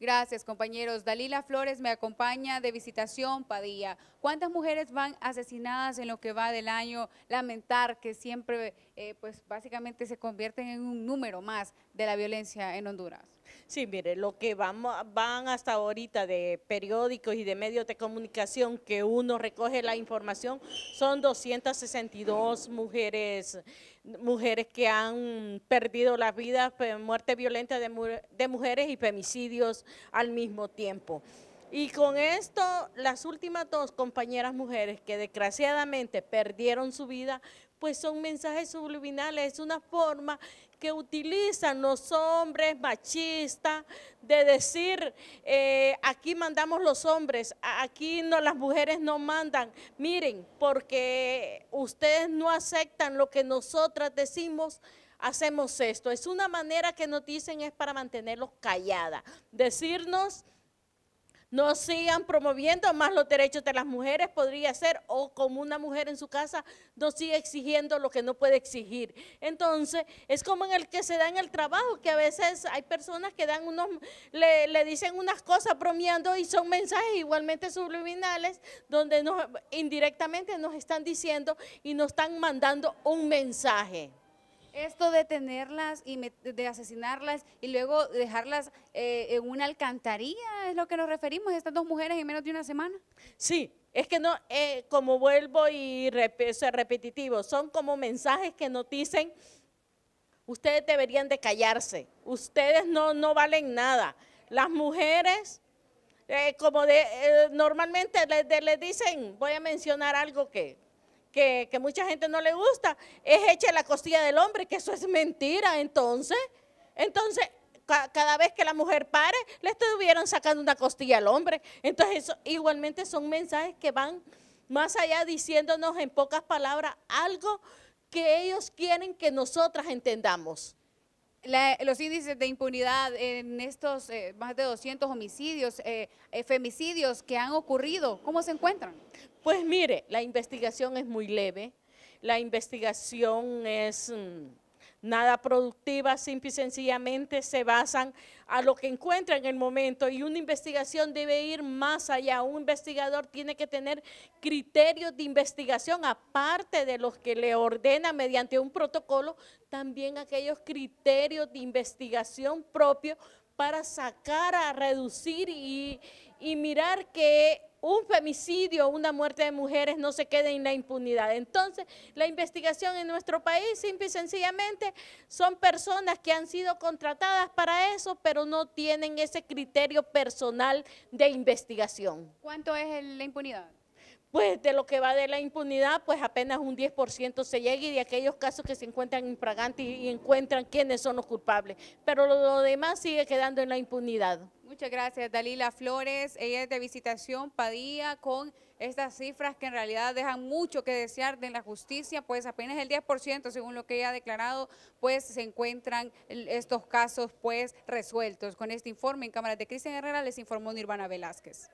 Gracias, compañeros. Dalila Flores me acompaña de Visitación Padilla. ¿Cuántas mujeres van asesinadas en lo que va del año? Lamentar que siempre, eh, pues básicamente se convierten en un número más de la violencia en Honduras. Sí, mire, lo que vamos, van hasta ahorita de periódicos y de medios de comunicación que uno recoge la información son 262 mujeres, mujeres que han perdido la vida, muerte violenta de mujeres y femicidios al mismo tiempo. Y con esto, las últimas dos compañeras mujeres que desgraciadamente perdieron su vida, pues son mensajes subliminales, es una forma que utilizan los hombres machistas de decir, eh, aquí mandamos los hombres, aquí no, las mujeres no mandan. Miren, porque ustedes no aceptan lo que nosotras decimos, hacemos esto. Es una manera que nos dicen es para mantenerlos calladas, decirnos no sigan promoviendo más los derechos de las mujeres, podría ser, o como una mujer en su casa no sigue exigiendo lo que no puede exigir. Entonces, es como en el que se da en el trabajo, que a veces hay personas que dan unos, le, dicen unas cosas bromeando y son mensajes igualmente subliminales, donde nos, indirectamente nos están diciendo y nos están mandando un mensaje. Esto de tenerlas y de asesinarlas y luego dejarlas eh, en una alcantarilla, es lo que nos referimos, estas dos mujeres en menos de una semana. Sí, es que no, eh, como vuelvo y rep repetitivo, son como mensajes que nos dicen, ustedes deberían de callarse, ustedes no, no valen nada. Las mujeres, eh, como de, normalmente les dicen, voy a mencionar algo que que, mucha gente no le gusta, es hecha la costilla del hombre, que eso es mentira, entonces. Entonces, cada vez que la mujer pare, le estuvieron sacando una costilla al hombre. Entonces, eso, igualmente son mensajes que van más allá diciéndonos en pocas palabras algo que ellos quieren que nosotras entendamos los índices de impunidad en estos eh, más de 200 homicidios, eh, eh, femicidios que han ocurrido, ¿cómo se encuentran? Pues mire, la investigación es muy leve, la investigación es... Mm, nada productiva, simple y sencillamente se basan a lo que encuentran en el momento y una investigación debe ir más allá. Un investigador tiene que tener criterios de investigación aparte de los que le ordena mediante un protocolo, también aquellos criterios de investigación propio para sacar a reducir y y mirar que un femicidio, una muerte de mujeres no se quede en la impunidad. Entonces, la investigación en nuestro país, simple y sencillamente, son personas que han sido contratadas para eso, pero no tienen ese criterio personal de investigación. ¿Cuánto es la impunidad? pues de lo que va de la impunidad, pues apenas un 10% se llega y de aquellos casos que se encuentran infragantes y encuentran quiénes son los culpables. Pero lo demás sigue quedando en la impunidad. Muchas gracias, Dalila Flores. Ella es de Visitación Padilla con estas cifras que en realidad dejan mucho que desear de la justicia, pues apenas el 10%, según lo que ella ha declarado, pues se encuentran estos casos pues resueltos. Con este informe en Cámara de Cristian Herrera les informó Nirvana Velázquez.